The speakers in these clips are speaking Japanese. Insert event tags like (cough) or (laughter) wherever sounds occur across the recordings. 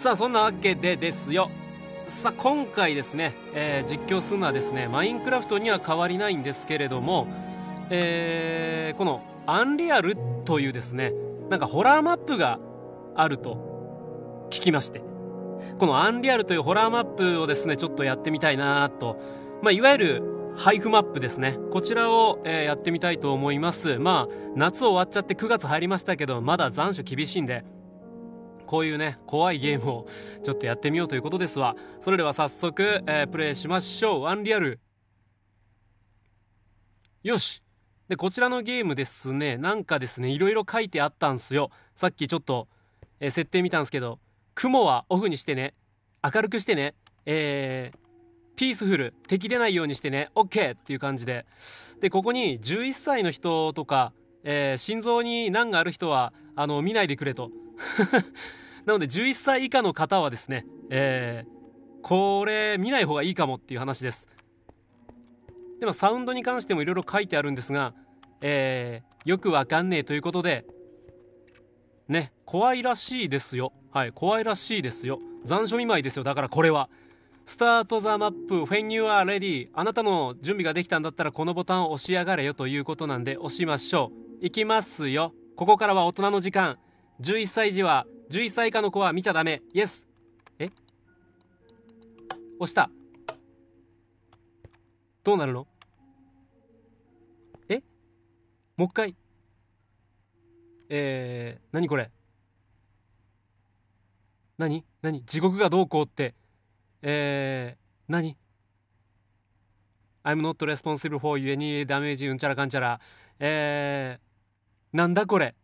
さあそんなわけでですよさあ今回ですね、えー、実況するのはですねマインクラフトには変わりないんですけれども、えー、このアンリアルというですねなんかホラーマップがあると聞きましてこのアンリアルというホラーマップをですねちょっとやってみたいなと、まあ、いわゆる配布マップですねこちらを、えー、やってみたいと思いますまあ夏終わっちゃって9月入りましたけどまだ残暑厳しいんでこういうね、怖いゲームをちょっとやってみようということですわ。それでは早速、えー、プレイしましょう。アンリアル。よし。で、こちらのゲームですね、なんかですね、いろいろ書いてあったんすよ。さっきちょっと、えー、設定見たんですけど、雲はオフにしてね、明るくしてね、えー、ピースフル、敵出ないようにしてね、OK! っていう感じで。で、ここに11歳の人とか、えー、心臓に難がある人は、あの、見ないでくれと。(laughs) なので11歳以下の方はですね、えー、これ見ない方がいいかもっていう話です。でもサウンドに関してもいろいろ書いてあるんですが、えー、よくわかんねえということで、ね、怖いらしいですよ。はい、怖いらしいですよ。残暑見舞いですよ。だからこれは。スタートザマップ、When you are ready。あなたの準備ができたんだったらこのボタンを押しやがれよということなんで押しましょう。いきますよ。ここからは大人の時間。11歳児は、11歳以下の子は見ちゃダメ。イエス。え押した。どうなるのえもう一回。えー、何これ何何地獄がどうこうって。えー、何 ?I'm not responsible for you any damage うんちゃらかんちゃら。えー、なんだこれ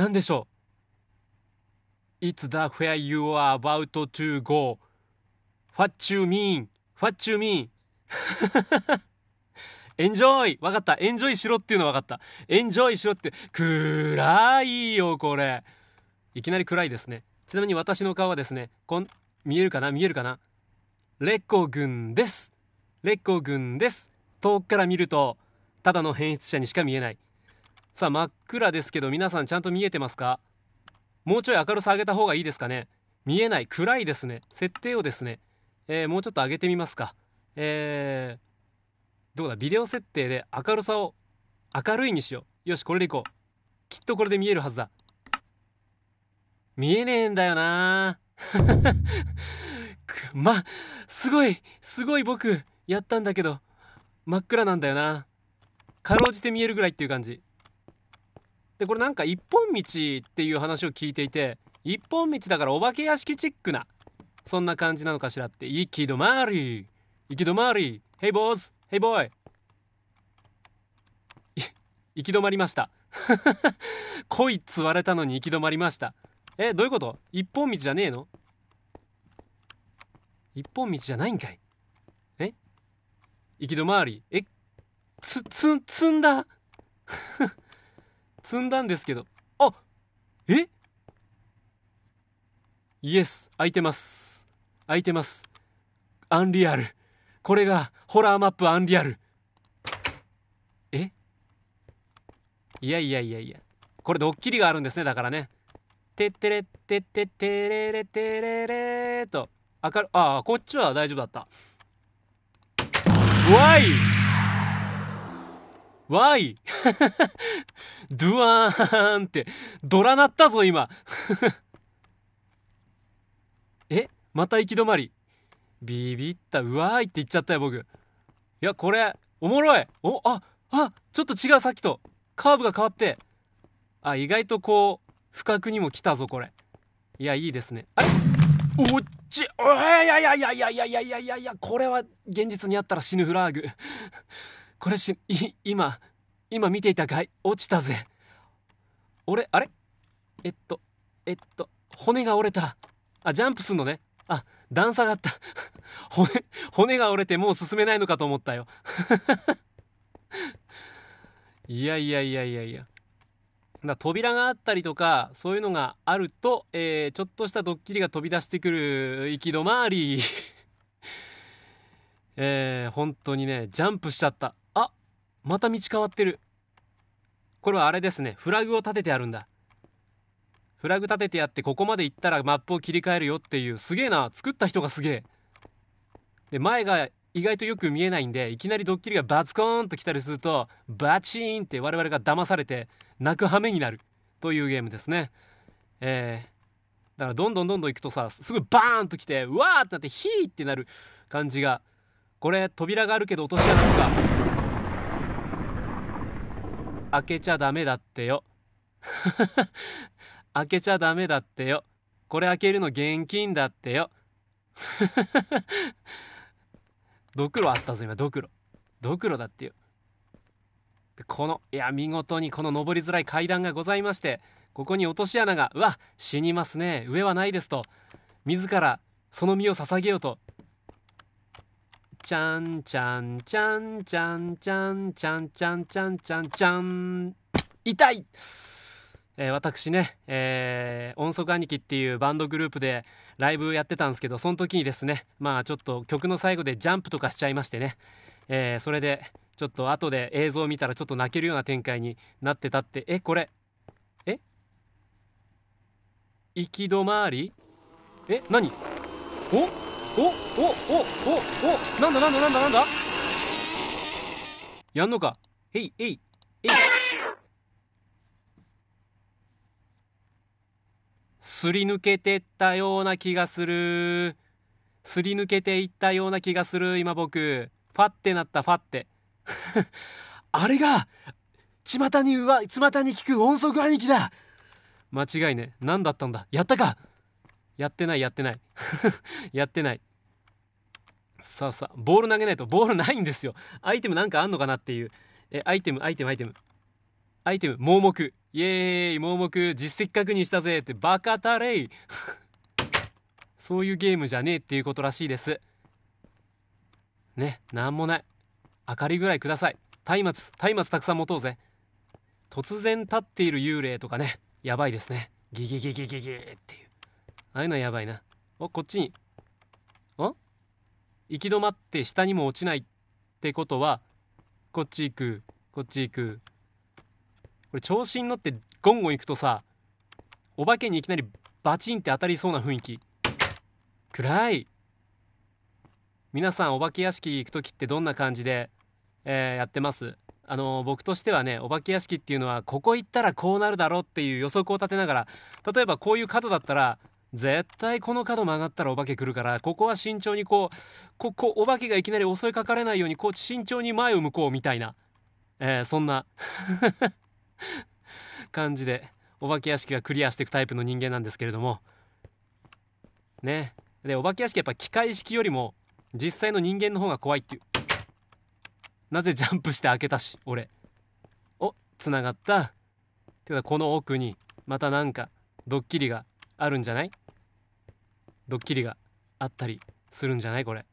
何でしょう ?It's the where you are about to go.What you mean?What you mean? エンジョイわかった。エンジョイしろっていうの分かった。エンジョイしろって。暗いよ、これ。いきなり暗いですね。ちなみに私の顔はですね、こん、見えるかな見えるかなレッコ軍です。レッコ軍です。遠くから見ると、ただの変質者にしか見えない。さあ真っ暗ですけど皆さんちゃんと見えてますかもうちょい明るさ上げた方がいいですかね見えない暗いですね設定をですね、えー、もうちょっと上げてみますかえー、どうだビデオ設定で明るさを明るいにしようよしこれでいこうきっとこれで見えるはずだ見えねえんだよな (laughs) ま、すごい、すごい僕、やったんだけど、真っ暗なんだよな。かろうじて見えるぐらいっていう感じ。でこれなんか一本道っていう話を聞いていて一本道だからお化け屋敷チックなそんな感じなのかしらって行き止まり行き止まり Hey boys Hey boy 行き止まりましたこい (laughs) つわれたのに行き止まりましたえどういうこと一本道じゃねえの一本道じゃないんかいえ行き止まりえつつつんだ積んだんですけど。あえイエス空いてます。空いてます。アンリアル。これがホラーマップアンリアル。えいやいやいやいや。これドッキリがあるんですね、だからね。てってれってってってれれてれれと。明る、ああ、こっちは大丈夫だった。わい Why? (laughs) ドゥワーンって、ドラ鳴ったぞ、今。(laughs) えまた行き止まり。ビビった。うわーいって言っちゃったよ、僕。いや、これ、おもろい。お、あ、あ、ちょっと違う、さっきと。カーブが変わって。あ、意外とこう、深くにも来たぞ、これ。いや、いいですね。あれおっち、おいやいやいやいやいやいやいやいやこれは現実にあったら死ぬフラグ。これしい今今見ていた貝落ちたぜ俺あれえっとえっと骨が折れたあジャンプすんのねあ段差があった骨骨が折れてもう進めないのかと思ったよ (laughs) いやいやいやいやいやだ扉があったりとかそういうのがあると、えー、ちょっとしたドッキリが飛び出してくる行き止まり (laughs) えー、本当にねジャンプしちゃったまた道変わってる。これはあれですね。フラグを立ててあるんだ。フラグ立ててやって、ここまで行ったらマップを切り替えるよっていう、すげえな。作った人がすげえ。で、前が意外とよく見えないんで、いきなりドッキリがバツコーンと来たりすると、バチーンって我々が騙されて、泣く羽目になるというゲームですね。えー、だからどんどんどんどん行くとさ、すぐバーンと来て、うわーってなって、ヒーってなる感じが、これ扉があるけど落とし穴とか、開けちゃダメだってよ。(laughs) 開けちゃダメだってよ。これ開けるの現金だってよ。(laughs) ドクロあったぞ今ドクロ。ドクロだってよ。このいや見事にこの登りづらい階段がございましてここに落とし穴がうわ死にますね上はないですと自らその身を捧げようとちゃんちゃんちゃんちゃんちゃんちゃんちゃんちゃんちゃんちゃん痛いえー、私ね、えー、音速兄貴っていうバンドグループでライブやってたんですけど、その時にですね、まあちょっと曲の最後でジャンプとかしちゃいましてね、えー、それでちょっと後で映像を見たらちょっと泣けるような展開になってたって、え、これ、え行き止まりえ、何おおおおおおなんだなんだなんだなんだやんのかへいへいへいすり抜けてったような気がするすり抜けていったような気がする今僕ファってなったファって (laughs) あれが巷にうわ巷に聞く音速兄貴だ間違いね何だったんだやったかやってないやってない (laughs) やってないさあさあ、ボール投げないと、ボールないんですよ。アイテムなんかあんのかなっていう。え、アイテム、アイテム、アイテム。アイテム、盲目。イエーイ、盲目、実績確認したぜって、バカたれい。(laughs) そういうゲームじゃねえっていうことらしいです。ね、なんもない。明かりぐらいください。松明、松明たくさん持とうぜ。突然立っている幽霊とかね、やばいですね。ギギギギギギっていう。ああいうのはやばいな。お、こっちに行き止まって下にも落ちないってことはこっち行くこっち行くこれ調子に乗ってゴンゴン行くとさお化けにいきなりバチンって当たりそうな雰囲気暗い皆さんお化け屋敷行く時ってどんな感じで、えー、やってますあの僕としてはねお化け屋敷っていうのはここ行ったらこうなるだろうっていう予測を立てながら例えばこういう角だったら絶対この角曲がったらお化け来るから、ここは慎重にこう、ここ、お化けがいきなり襲いかかれないように、こう、慎重に前を向こうみたいな、えー、そんな (laughs) 感じで、お化け屋敷がクリアしていくタイプの人間なんですけれども、ね。で、お化け屋敷やっぱ機械式よりも、実際の人間の方が怖いっていう。なぜジャンプして開けたし、俺。お、繋がった。ってこはこの奥に、またなんか、ドッキリがあるんじゃないドッキリがあったりするんじゃないこれ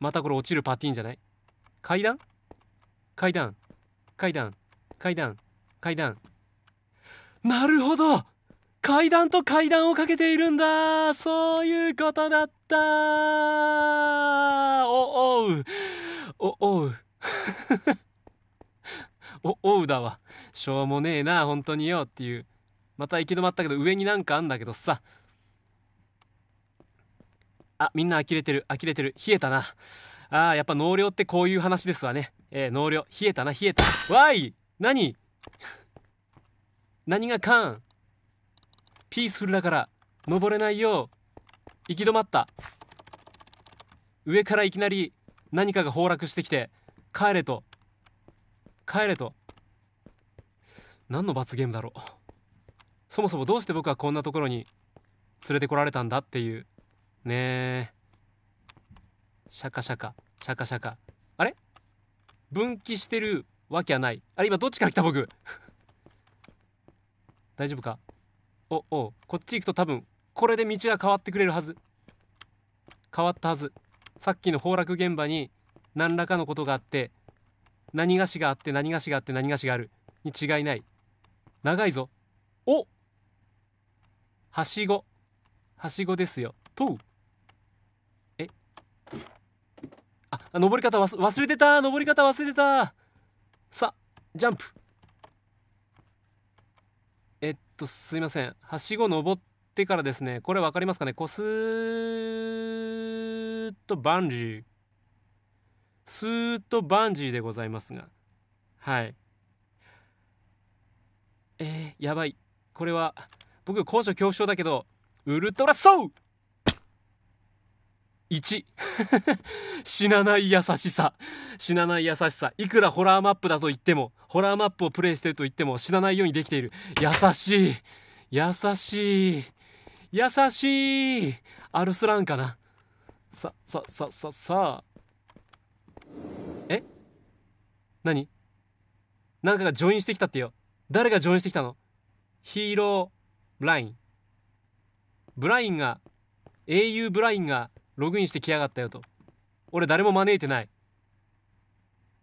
またこれ落ちるパティーンじゃない階段階段階段階段階段なるほど階段と階段をかけているんだそういうことだったおおうおおう (laughs) おおうだわしょうもねえな本当によっていうまた行き止まったけど上になんかあんだけどさあ、みんな呆れてる、呆れてる、冷えたな。ああ、やっぱ納涼ってこういう話ですわね。えー、納涼、冷えたな、冷えた。わい何 (laughs) 何がかんピースフルだから、登れないよ。行き止まった。上からいきなり何かが崩落してきて、帰れと。帰れと。何の罰ゲームだろう。そもそもどうして僕はこんなところに連れてこられたんだっていうねシャカシャカ、シャカシャカ。あれ分岐してるわけはない。あれ今どっちから来た僕 (laughs) 大丈夫かお、おこっち行くと多分、これで道が変わってくれるはず。変わったはず。さっきの崩落現場に何らかのことがあって、何がしがあって何がしがあって何がしがある。に違いない。長いぞ。おはしご。はしごですよ。とう。あ、登り方忘れてた登り方忘れてたさ、ジャンプえっと、すいません。はしご登ってからですね、これ分かりますかねこすーっとバンジー。すーっとバンジーでございますが。はい。えー、やばい。これは、僕、高所恐怖症だけど、ウルトラソウ1 (laughs) 死なない優しさ死なない優しさいくらホラーマップだと言ってもホラーマップをプレイしてると言っても死なないようにできている優しい優しい優しいアルスランかなさささささえ何なんかがジョインしてきたってよ誰がジョインしてきたのヒーローブラインブラインが英雄ブラインがログインしてきやがったよと俺誰も招いてない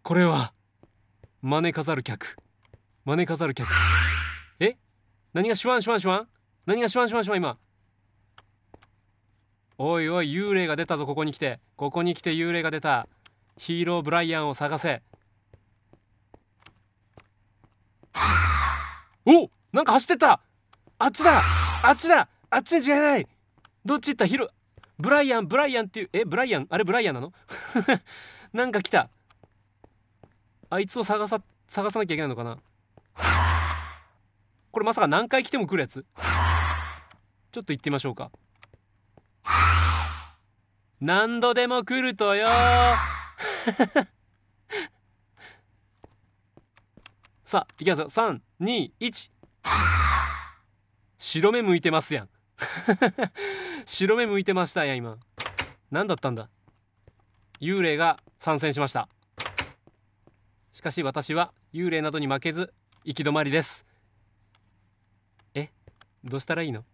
これは招かざる客招かざる客え何がシュワンシュワンシュワン何がシュワンシュワンシュワン今おいおい幽霊が出たぞここに来てここに来て幽霊が出たヒーローブライアンを探せおなんか走ってったあっちだあっちだあっちに違いないどっち行ったヒロブライアン、ブライアンっていう、え、ブライアンあれブライアンなの (laughs) なんか来た。あいつを探さ、探さなきゃいけないのかな。これまさか何回来ても来るやつちょっと行ってみましょうか。何度でも来るとよ (laughs) さあ、いきますよ。3、2、1。白目向いてますやん。(laughs) 白目向いてましたや、今。何だったんだ幽霊が参戦しました。しかし私は幽霊などに負けず、行き止まりです。え、どうしたらいいの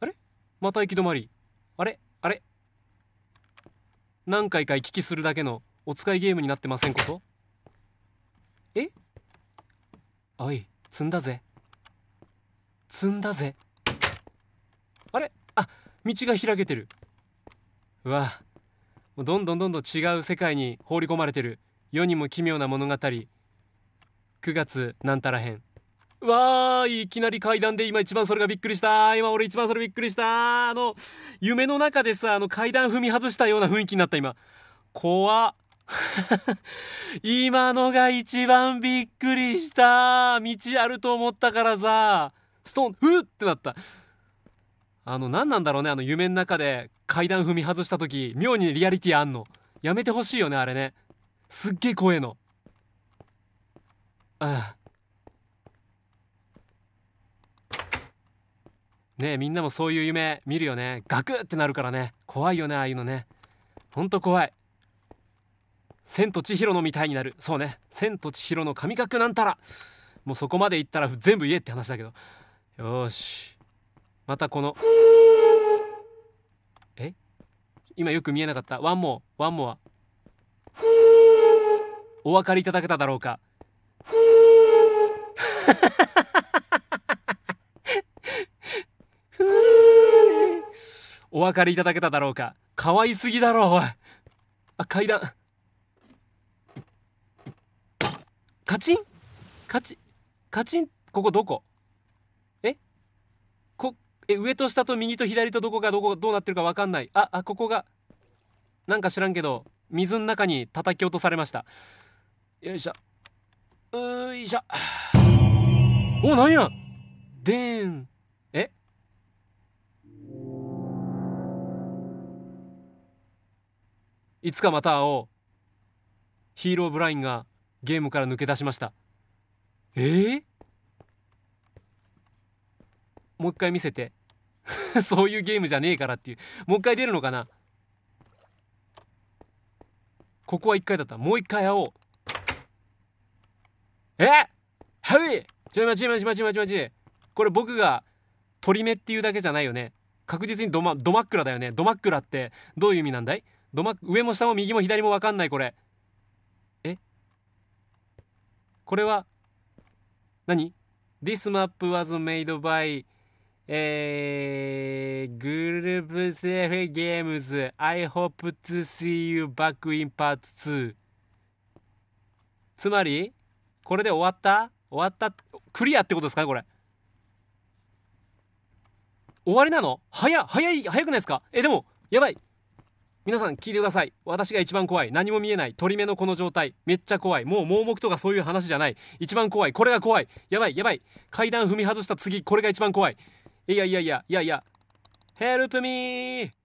あれまた行き止まり。あれあれ何回か行き来するだけのお使いゲームになってませんことえおい、積んだぜ。積んだぜ。道が開けてるうわもうどんどんどんどん違う世界に放り込まれてる世にも奇妙な物語9月なんたらへんわーいきなり階段で今一番それがびっくりした今俺一番それびっくりしたあの夢の中でさあの階段踏み外したような雰囲気になった今怖っ (laughs) 今のが一番びっくりした道あると思ったからさストーンふーってなったあの、何なんだろうね、あの夢の中で階段踏み外した時、妙にリアリティあんの。やめてほしいよね、あれね。すっげえ怖えの。ああ。ねえ、みんなもそういう夢見るよね。ガクってなるからね。怖いよね、ああいうのね。ほんと怖い。千と千尋のみたいになる。そうね。千と千尋の神隠なんたら。もうそこまで行ったら全部言えって話だけど。よし。またこのえ今よく見えなかったワンモーワンモアお分かりいただけただろうかお分かりいただけただろうか可愛すぎだろうあ階段カチンカチンカチンここどこえ、上と下と右と左とどこがどこ、どうなってるかわかんない。あ、あ、ここが、なんか知らんけど、水の中に叩き落とされました。よいしょ。ういしょ。お、なんやでーん。えいつかまた会おう。ヒーローブラインがゲームから抜け出しました。ええー、もう一回見せて。(laughs) そういうゲームじゃねえからっていう。もう一回出るのかなここは一回だった。もう一回会おう。えはいちょい待ち待ち待ち待ち待ち。これ僕が鳥目っていうだけじゃないよね。確実にどま、ど真っ暗だよね。ど真っ暗ってどういう意味なんだいど真、上も下も右も左もわかんないこれ。えこれは何 ?This map was made by えー、グループセフゲームズ I hope to see you back in part 2. つまり、これで終わった終わったクリアってことですかこれ。終わりなの早、早い、早くないですかえ、でも、やばい。皆さん聞いてください。私が一番怖い。何も見えない。鳥目のこの状態。めっちゃ怖い。もう盲目とかそういう話じゃない。一番怖い。これが怖い。やばい、やばい。階段踏み外した次、これが一番怖い。いやいやいやいやいや、ヘルプミー